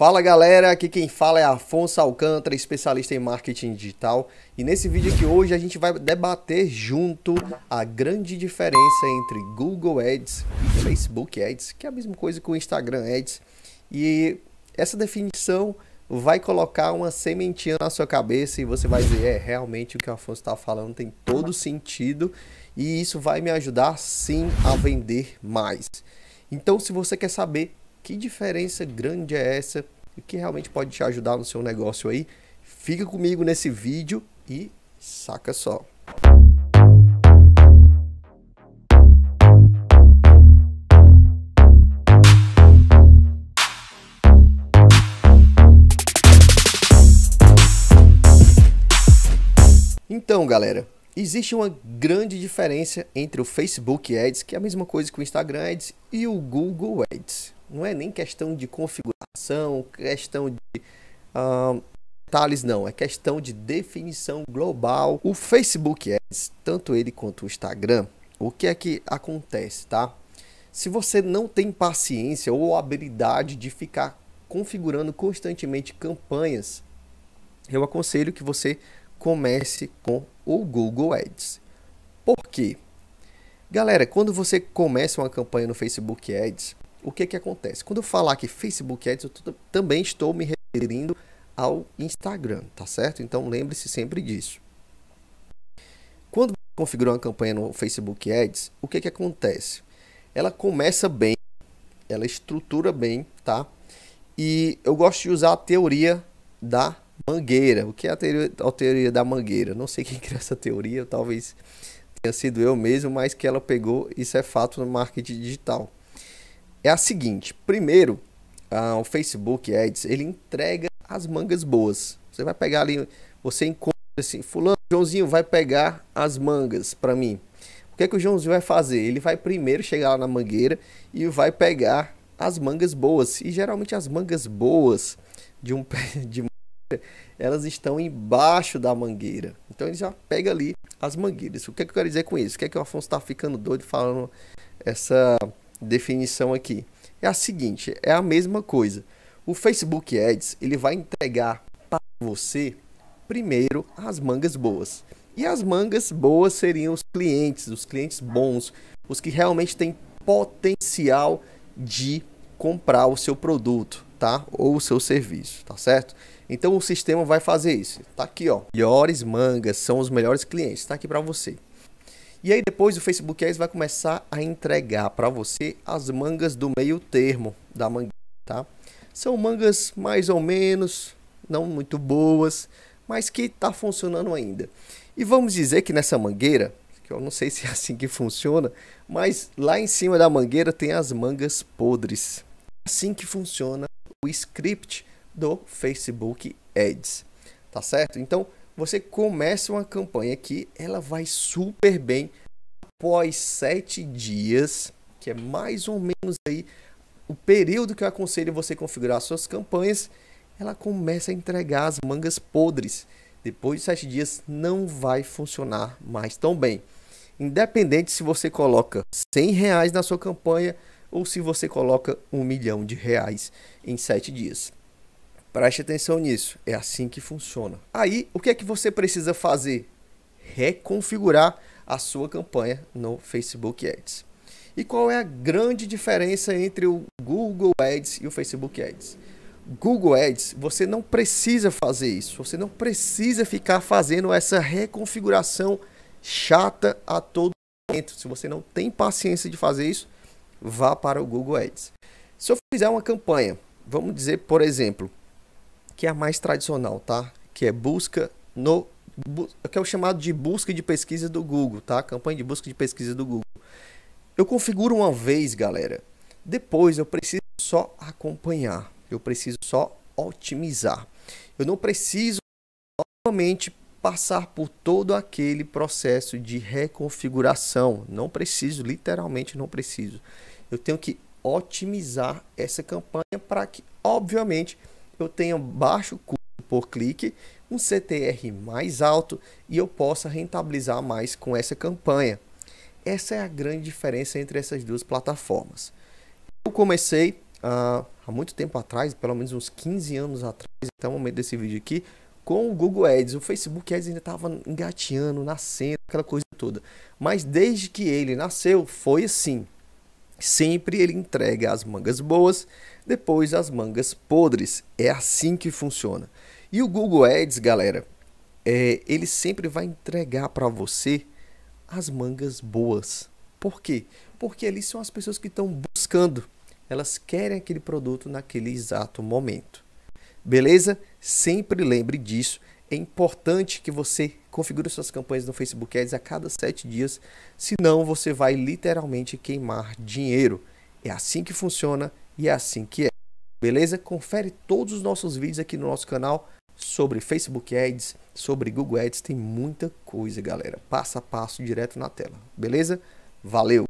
Fala galera, aqui quem fala é Afonso Alcântara, especialista em marketing digital, e nesse vídeo aqui hoje a gente vai debater junto a grande diferença entre Google Ads e Facebook Ads, que é a mesma coisa que o Instagram Ads, e essa definição vai colocar uma sementinha na sua cabeça e você vai dizer, é, realmente o que o Afonso está falando tem todo sentido, e isso vai me ajudar sim a vender mais. Então, se você quer saber que diferença grande é essa e que realmente pode te ajudar no seu negócio aí? Fica comigo nesse vídeo e saca só. Então, galera, existe uma grande diferença entre o Facebook Ads, que é a mesma coisa que o Instagram Ads, e o Google Ads. Não é nem questão de configuração, questão de uh, detalhes, não. É questão de definição global. O Facebook Ads, tanto ele quanto o Instagram, o que é que acontece, tá? Se você não tem paciência ou habilidade de ficar configurando constantemente campanhas, eu aconselho que você comece com o Google Ads. Por quê? Galera, quando você começa uma campanha no Facebook Ads, o que, que acontece? Quando eu falar aqui Facebook Ads, eu também estou me referindo ao Instagram, tá certo? Então lembre-se sempre disso. Quando você configura uma campanha no Facebook Ads, o que, que acontece? Ela começa bem, ela estrutura bem, tá? E eu gosto de usar a teoria da mangueira. O que é a teoria, a teoria da mangueira? Não sei quem criou essa teoria, talvez tenha sido eu mesmo, mas que ela pegou, isso é fato no marketing digital é a seguinte: primeiro, ah, o Facebook Ads ele entrega as mangas boas. Você vai pegar ali, você encontra assim, fulano, Joãozinho vai pegar as mangas para mim. O que é que o Joãozinho vai fazer? Ele vai primeiro chegar lá na mangueira e vai pegar as mangas boas. E geralmente as mangas boas de um de mangueira, elas estão embaixo da mangueira. Então ele já pega ali as mangueiras. O que, é que eu quero dizer com isso? O que é que o Afonso está ficando doido falando essa definição aqui. É a seguinte, é a mesma coisa. O Facebook Ads, ele vai entregar para você primeiro as mangas boas. E as mangas boas seriam os clientes, os clientes bons, os que realmente têm potencial de comprar o seu produto, tá? Ou o seu serviço, tá certo? Então o sistema vai fazer isso. Tá aqui, ó. Melhores mangas são os melhores clientes. Tá aqui para você. E aí depois o Facebook Ads vai começar a entregar para você as mangas do meio termo da mangueira, tá? São mangas mais ou menos, não muito boas, mas que está funcionando ainda. E vamos dizer que nessa mangueira, que eu não sei se é assim que funciona, mas lá em cima da mangueira tem as mangas podres. Assim que funciona o script do Facebook Ads, tá certo? Então você começa uma campanha que ela vai super bem após sete dias, que é mais ou menos aí o período que eu aconselho você configurar suas campanhas, ela começa a entregar as mangas podres. Depois de sete dias não vai funcionar mais tão bem. Independente se você coloca 100 reais na sua campanha ou se você coloca um milhão de reais em sete dias. Preste atenção nisso. É assim que funciona. Aí, o que é que você precisa fazer? Reconfigurar a sua campanha no Facebook Ads. E qual é a grande diferença entre o Google Ads e o Facebook Ads? Google Ads, você não precisa fazer isso. Você não precisa ficar fazendo essa reconfiguração chata a todo momento. Se você não tem paciência de fazer isso, vá para o Google Ads. Se eu fizer uma campanha, vamos dizer, por exemplo, que é a mais tradicional, tá? Que é busca no bu, que é o chamado de busca de pesquisa do Google, tá? Campanha de busca de pesquisa do Google. Eu configuro uma vez, galera. Depois eu preciso só acompanhar. Eu preciso só otimizar. Eu não preciso novamente passar por todo aquele processo de reconfiguração. Não preciso, literalmente não preciso. Eu tenho que otimizar essa campanha para que, obviamente, eu tenha baixo custo por clique, um CTR mais alto e eu possa rentabilizar mais com essa campanha. Essa é a grande diferença entre essas duas plataformas. Eu comecei ah, há muito tempo atrás, pelo menos uns 15 anos atrás, até o momento desse vídeo aqui, com o Google Ads. O Facebook Ads ainda estava engateando, nascendo, aquela coisa toda. Mas desde que ele nasceu, foi assim. Sempre ele entrega as mangas boas, depois as mangas podres. É assim que funciona. E o Google Ads, galera, é, ele sempre vai entregar para você as mangas boas. Por quê? Porque ali são as pessoas que estão buscando. Elas querem aquele produto naquele exato momento. Beleza? Sempre lembre disso. É importante que você configure suas campanhas no Facebook Ads a cada sete dias, senão você vai literalmente queimar dinheiro. É assim que funciona e é assim que é. Beleza? Confere todos os nossos vídeos aqui no nosso canal sobre Facebook Ads, sobre Google Ads, tem muita coisa, galera. Passo a passo direto na tela. Beleza? Valeu.